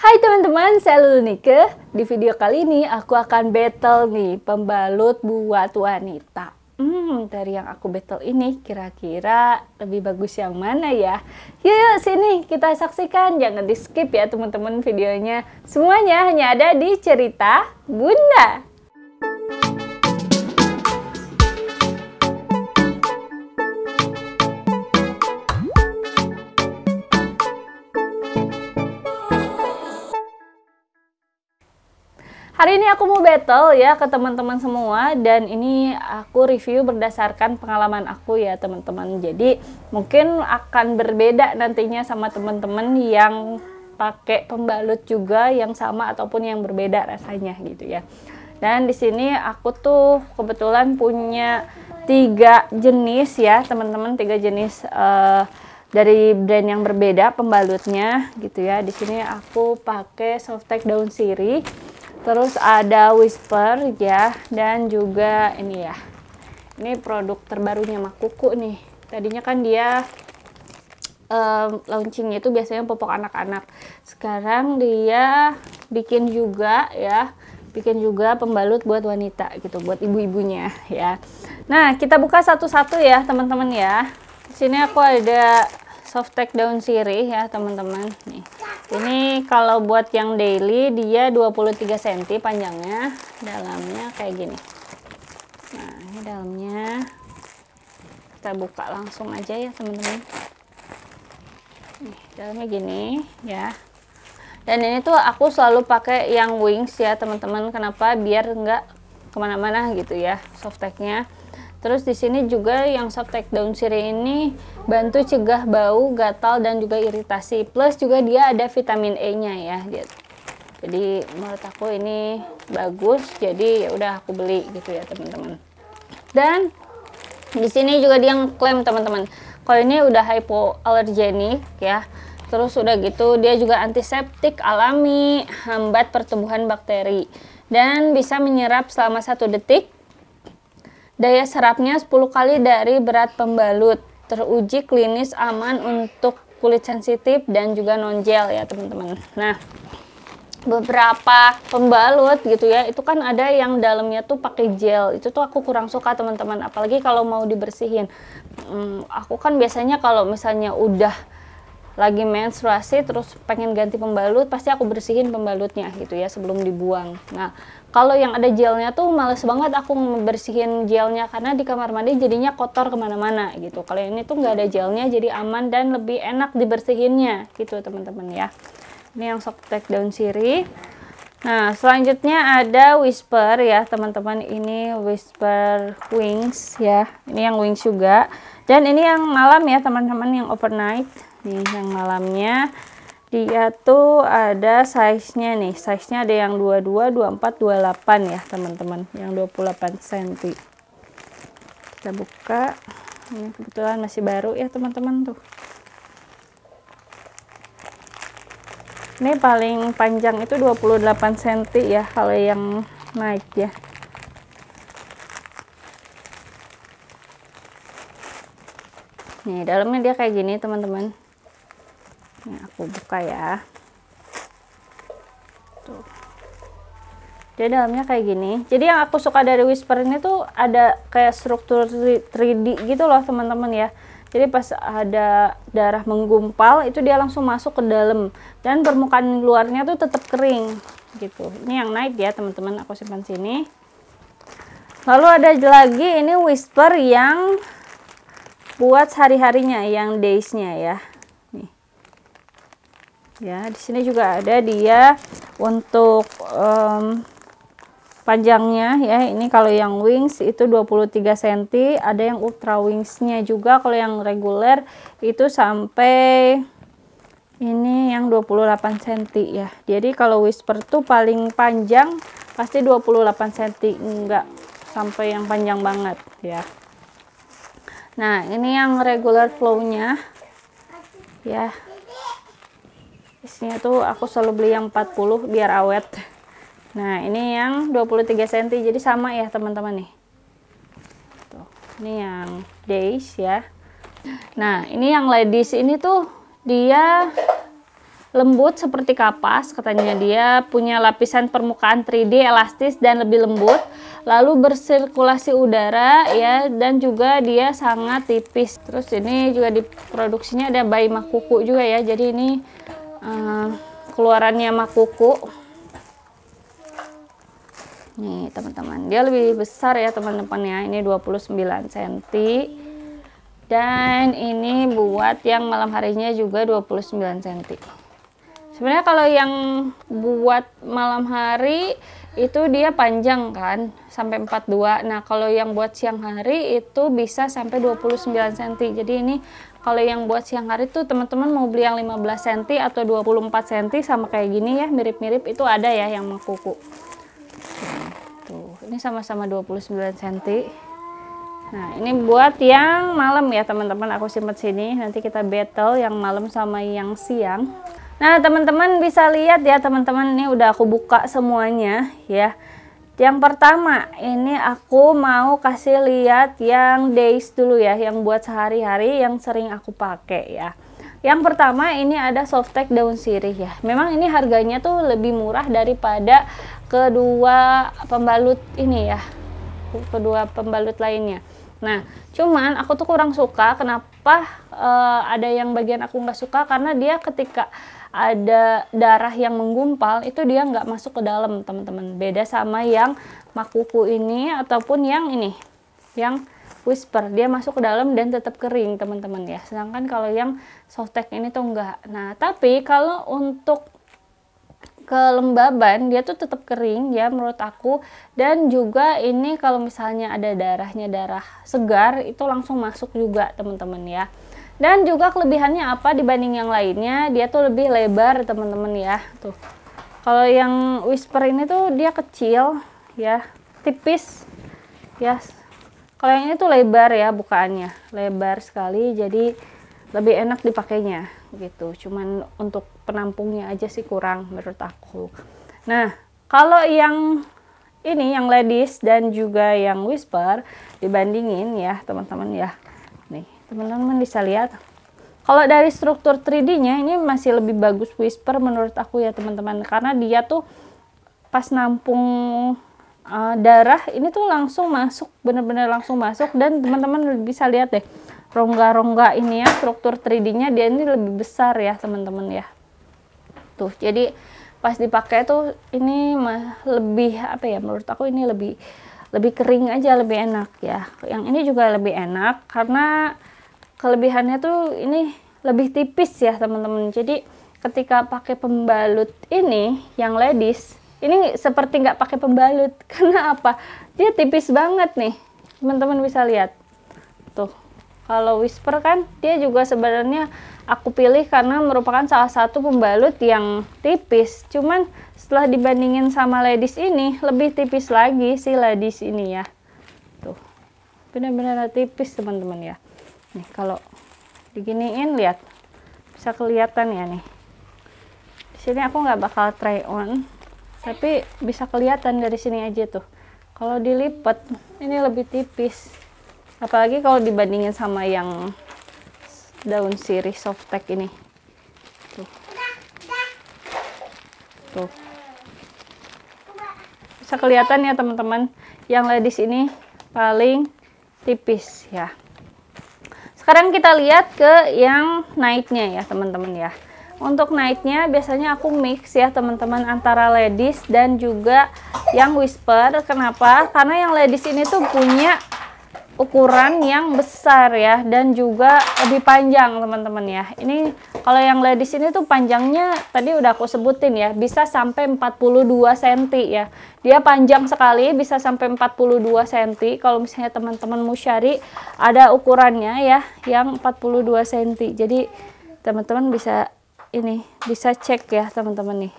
Hai teman-teman, saya Lulu Nike. Di video kali ini aku akan battle nih pembalut buat wanita. Hmm, dari yang aku battle ini kira-kira lebih bagus yang mana ya? Yuk, yuk sini kita saksikan. Jangan di skip ya teman-teman videonya. Semuanya hanya ada di cerita Bunda. Hari ini aku mau battle ya ke teman-teman semua dan ini aku review berdasarkan pengalaman aku ya teman-teman. Jadi mungkin akan berbeda nantinya sama teman-teman yang pakai pembalut juga yang sama ataupun yang berbeda rasanya gitu ya. Dan di sini aku tuh kebetulan punya tiga jenis ya teman-teman tiga jenis uh, dari brand yang berbeda pembalutnya gitu ya. Di sini aku pakai softtek down sirih terus ada whisper ya dan juga ini ya ini produk terbarunya Makuku nih tadinya kan dia um, launchingnya itu biasanya popok anak-anak sekarang dia bikin juga ya bikin juga pembalut buat wanita gitu buat ibu-ibunya ya nah kita buka satu-satu ya teman-teman ya di sini aku ada softtek daun sirih ya teman-teman nih ini kalau buat yang daily dia 23 cm panjangnya dalamnya kayak gini nah ini dalamnya kita buka langsung aja ya teman-teman dalamnya gini ya dan ini tuh aku selalu pakai yang wings ya teman-teman kenapa biar nggak kemana-mana gitu ya softteknya Terus di sini juga yang soft down sirih ini bantu cegah bau, gatal dan juga iritasi. Plus juga dia ada vitamin E-nya ya. Gitu. Jadi menurut aku ini bagus. Jadi ya udah aku beli gitu ya teman-teman. Dan di sini juga dia klaim teman-teman. Kalau ini udah hypoallergenic ya. Terus udah gitu dia juga antiseptik alami, hambat pertumbuhan bakteri dan bisa menyerap selama satu detik Daya serapnya 10 kali dari berat pembalut. Teruji klinis aman untuk kulit sensitif dan juga non-gel ya teman-teman. Nah, beberapa pembalut gitu ya itu kan ada yang dalamnya tuh pakai gel itu tuh aku kurang suka teman-teman apalagi kalau mau dibersihin hmm, aku kan biasanya kalau misalnya udah lagi menstruasi terus pengen ganti pembalut pasti aku bersihin pembalutnya gitu ya sebelum dibuang nah kalau yang ada gelnya tuh males banget aku membersihin gelnya karena di kamar mandi jadinya kotor kemana-mana gitu kalau ini tuh nggak ada gelnya jadi aman dan lebih enak dibersihinnya gitu teman-teman ya ini yang soft take down siri nah selanjutnya ada whisper ya teman-teman ini whisper wings ya ini yang wings juga dan ini yang malam ya teman-teman yang overnight nih yang malamnya dia tuh ada size-nya nih size-nya ada yang 22 24 28 ya teman-teman yang 28 cm kita buka ini kebetulan masih baru ya teman-teman tuh ini paling panjang itu 28 cm ya kalau yang naik ya nih dalamnya dia kayak gini teman-teman ini aku buka ya tuh dia dalamnya kayak gini jadi yang aku suka dari whisper ini tuh ada kayak struktur 3D gitu loh teman-teman ya jadi pas ada darah menggumpal itu dia langsung masuk ke dalam dan permukaan luarnya tuh tetap kering gitu ini yang naik ya teman-teman aku simpan sini lalu ada lagi ini whisper yang buat sehari-harinya yang daysnya ya. Nih. Ya, di sini juga ada dia untuk um, panjangnya ya. Ini kalau yang wings itu 23 cm, ada yang ultra wingsnya juga kalau yang reguler itu sampai ini yang 28 cm ya. Jadi kalau whisper tuh paling panjang pasti 28 cm, enggak sampai yang panjang banget ya. Nah, ini yang regular flow-nya. Ya. Isinya tuh aku selalu beli yang 40 biar awet. Nah, ini yang 23 cm. Jadi sama ya, teman-teman nih. Tuh. Ini yang days ya. Nah, ini yang ladies ini tuh dia lembut seperti kapas katanya dia punya lapisan permukaan 3D elastis dan lebih lembut lalu bersirkulasi udara ya dan juga dia sangat tipis terus ini juga di produksinya ada bayi makuku juga ya jadi ini uh, keluarannya makuku nih teman-teman dia lebih besar ya teman-teman ya ini 29 cm dan ini buat yang malam harinya juga 29 cm Sebenarnya kalau yang buat malam hari itu dia panjang kan sampai 42. Nah, kalau yang buat siang hari itu bisa sampai 29 cm. Jadi ini kalau yang buat siang hari itu teman-teman mau beli yang 15 cm atau 24 cm sama kayak gini ya, mirip-mirip itu ada ya yang mengkuku. Tuh, ini sama-sama 29 cm. Nah, ini buat yang malam ya teman-teman. Aku simpet sini. Nanti kita battle yang malam sama yang siang. Nah, teman-teman bisa lihat ya, teman-teman ini udah aku buka semuanya ya. Yang pertama, ini aku mau kasih lihat yang days dulu ya, yang buat sehari-hari yang sering aku pakai ya. Yang pertama ini ada softtek daun sirih ya. Memang ini harganya tuh lebih murah daripada kedua pembalut ini ya. Kedua pembalut lainnya. Nah, cuman aku tuh kurang suka kenapa uh, ada yang bagian aku nggak suka karena dia ketika ada darah yang menggumpal itu dia nggak masuk ke dalam teman-teman beda sama yang makuku ini ataupun yang ini yang whisper dia masuk ke dalam dan tetap kering teman-teman ya sedangkan kalau yang softtek ini tuh enggak nah tapi kalau untuk kelembaban dia tuh tetap kering ya menurut aku dan juga ini kalau misalnya ada darahnya darah segar itu langsung masuk juga teman-teman ya dan juga kelebihannya apa dibanding yang lainnya? Dia tuh lebih lebar, teman-teman ya. Tuh. Kalau yang Whisper ini tuh dia kecil ya, tipis ya. Kalau yang ini tuh lebar ya bukaannya, lebar sekali jadi lebih enak dipakainya gitu. Cuman untuk penampungnya aja sih kurang menurut aku. Nah, kalau yang ini yang ladies dan juga yang whisper dibandingin ya, teman-teman ya teman-teman bisa lihat kalau dari struktur 3D-nya ini masih lebih bagus Whisper menurut aku ya teman-teman karena dia tuh pas nampung uh, darah ini tuh langsung masuk bener-bener langsung masuk dan teman-teman bisa lihat deh rongga-rongga ini ya struktur 3D-nya dia ini lebih besar ya teman-teman ya tuh jadi pas dipakai tuh ini mah lebih apa ya menurut aku ini lebih lebih kering aja lebih enak ya yang ini juga lebih enak karena kelebihannya tuh ini lebih tipis ya teman-teman jadi ketika pakai pembalut ini yang ladies ini seperti nggak pakai pembalut karena apa dia tipis banget nih teman-teman bisa lihat tuh kalau whisper kan dia juga sebenarnya aku pilih karena merupakan salah satu pembalut yang tipis cuman setelah dibandingin sama ladies ini lebih tipis lagi si ladies ini ya tuh benar-benar tipis teman-teman ya nih kalau diginiin lihat bisa kelihatan ya nih di sini aku nggak bakal try on tapi bisa kelihatan dari sini aja tuh kalau dilipat ini lebih tipis apalagi kalau dibandingin sama yang daun sirih softtek ini tuh tuh bisa kelihatan ya teman-teman yang ladies ini paling tipis ya sekarang kita lihat ke yang nightnya ya teman-teman ya untuk nightnya biasanya aku mix ya teman-teman antara ladies dan juga yang whisper kenapa karena yang ladies ini tuh punya ukuran yang besar ya dan juga lebih panjang teman-teman ya ini kalau yang ladies ini tuh panjangnya tadi udah aku sebutin ya bisa sampai 42 cm ya dia panjang sekali bisa sampai 42 cm kalau misalnya teman-teman mau cari ada ukurannya ya yang 42 cm jadi teman-teman bisa ini bisa cek ya teman-teman nih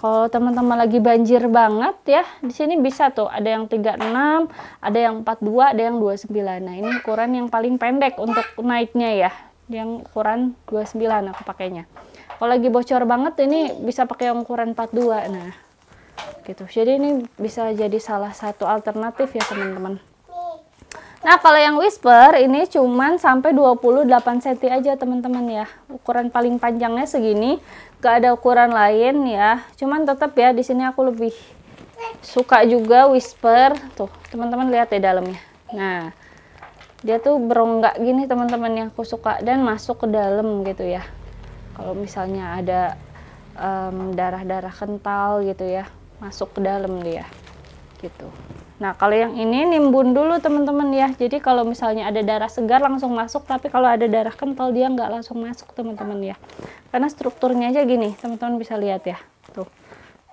kalau teman-teman lagi banjir banget ya, di sini bisa tuh ada yang 36, ada yang 42, ada yang 29. Nah, ini ukuran yang paling pendek untuk naiknya ya. Yang ukuran 29 aku pakainya. Kalau lagi bocor banget ini bisa pakai yang ukuran 42. Nah, gitu. Jadi ini bisa jadi salah satu alternatif ya, teman-teman. Nah, kalau yang whisper ini cuman sampai 28 cm aja teman-teman ya. Ukuran paling panjangnya segini, gak ada ukuran lain ya. Cuman tetap ya di sini aku lebih suka juga whisper. Tuh, teman-teman lihat ya dalamnya. Nah, dia tuh beronggak gini teman-teman yang aku suka dan masuk ke dalam gitu ya. Kalau misalnya ada mmm, darah-darah um, darah -darah kental gitu ya, masuk ke dalam dia gitu. Nah, kalau yang ini nimbun dulu teman-teman ya. Jadi kalau misalnya ada darah segar langsung masuk, tapi kalau ada darah kental dia nggak langsung masuk teman-teman ya. Karena strukturnya aja gini, teman-teman bisa lihat ya. Tuh.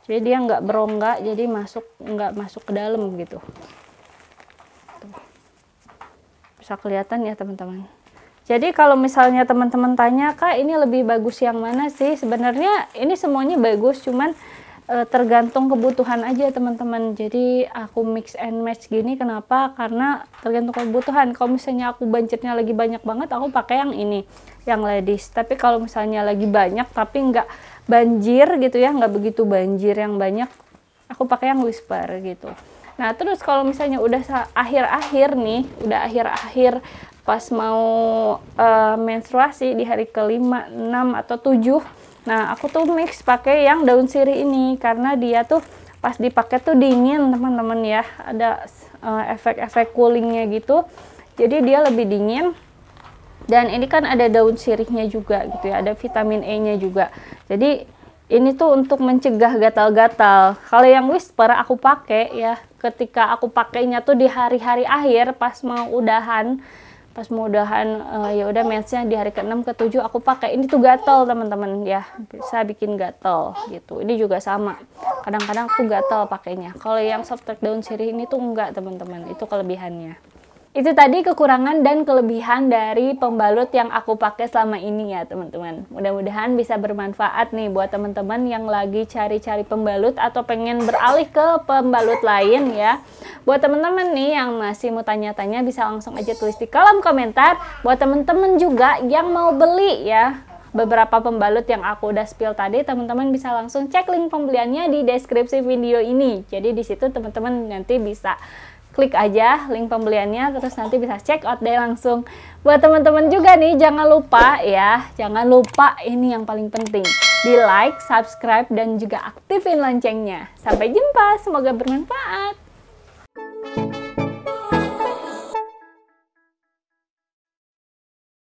Jadi dia nggak berongga, jadi masuk nggak masuk ke dalam gitu. Tuh. Bisa kelihatan ya teman-teman. Jadi kalau misalnya teman-teman tanya, Kak ini lebih bagus yang mana sih? Sebenarnya ini semuanya bagus, cuman Eh, tergantung kebutuhan aja teman-teman jadi aku mix and match gini kenapa karena tergantung kebutuhan kalau misalnya aku banjirnya lagi banyak banget aku pakai yang ini yang ladies tapi kalau misalnya lagi banyak tapi nggak banjir gitu ya nggak begitu banjir yang banyak aku pakai yang whisper gitu nah terus kalau misalnya udah akhir-akhir nih udah akhir-akhir pas mau uh, menstruasi di hari kelima enam atau tujuh Nah, aku tuh mix pakai yang daun sirih ini karena dia tuh pas dipakai tuh dingin, teman-teman ya. Ada eh, efek-efek uh, coolingnya gitu. Jadi dia lebih dingin. Dan ini kan ada daun sirihnya juga gitu ya, ada vitamin E-nya juga. Jadi ini tuh untuk mencegah gatal-gatal. Kalau yang whisper aku pakai ya, ketika aku pakainya tuh di hari-hari akhir pas mau udahan pas mudahan uh, eh, ya udah matchnya di hari ke-6 ke-7 aku pakai ini tuh gatel teman-teman ya bisa bikin gatel gitu ini juga sama kadang-kadang aku gatel pakainya kalau yang soft touch daun sirih ini tuh enggak teman-teman itu kelebihannya itu tadi kekurangan dan kelebihan dari pembalut yang aku pakai selama ini ya teman-teman. Mudah-mudahan bisa bermanfaat nih buat teman-teman yang lagi cari-cari pembalut atau pengen beralih ke pembalut lain ya. Buat teman-teman nih yang masih mau tanya-tanya bisa langsung aja tulis di kolom komentar. Buat teman-teman juga yang mau beli ya beberapa pembalut yang aku udah spill tadi, teman-teman bisa langsung cek link pembeliannya di deskripsi video ini. Jadi disitu teman-teman nanti bisa klik aja link pembeliannya terus nanti bisa check out deh langsung. Buat teman-teman juga nih jangan lupa ya, jangan lupa ini yang paling penting. Di like, subscribe dan juga aktifin loncengnya. Sampai jumpa, semoga bermanfaat.